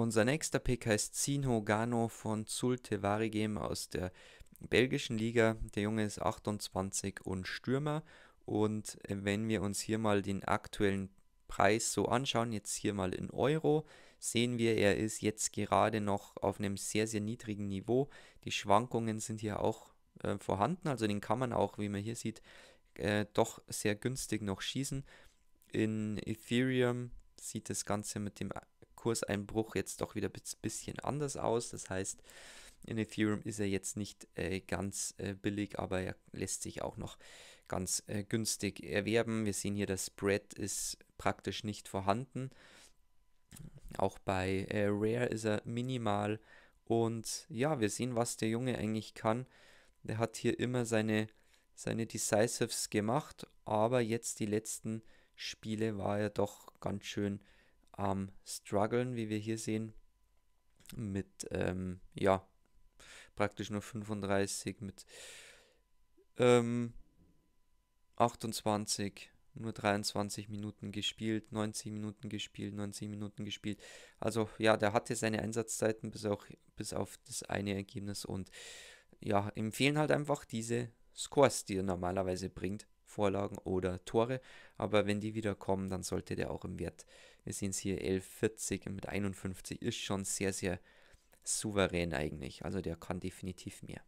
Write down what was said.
Unser nächster Pick heißt Zino Gano von Zulte Varigem aus der belgischen Liga. Der Junge ist 28 und Stürmer. Und äh, wenn wir uns hier mal den aktuellen Preis so anschauen, jetzt hier mal in Euro, sehen wir, er ist jetzt gerade noch auf einem sehr, sehr niedrigen Niveau. Die Schwankungen sind hier auch äh, vorhanden, also den kann man auch, wie man hier sieht, äh, doch sehr günstig noch schießen. In Ethereum sieht das Ganze mit dem Kurseinbruch jetzt doch wieder ein bisschen anders aus. Das heißt, in Ethereum ist er jetzt nicht äh, ganz äh, billig, aber er lässt sich auch noch ganz äh, günstig erwerben. Wir sehen hier, das Spread ist praktisch nicht vorhanden. Auch bei äh, Rare ist er minimal. Und ja, wir sehen, was der Junge eigentlich kann. Der hat hier immer seine, seine Decisives gemacht, aber jetzt die letzten Spiele war er doch ganz schön am Struggeln, wie wir hier sehen, mit, ähm, ja, praktisch nur 35, mit ähm, 28, nur 23 Minuten gespielt, 90 Minuten gespielt, 90 Minuten gespielt. Also ja, der hatte seine Einsatzzeiten bis, auch, bis auf das eine Ergebnis und ja, empfehlen halt einfach diese Scores, die er normalerweise bringt. Vorlagen oder Tore. Aber wenn die wieder kommen, dann sollte der auch im Wert. Wir sehen es hier 11,40 mit 51 ist schon sehr, sehr souverän eigentlich. Also der kann definitiv mehr.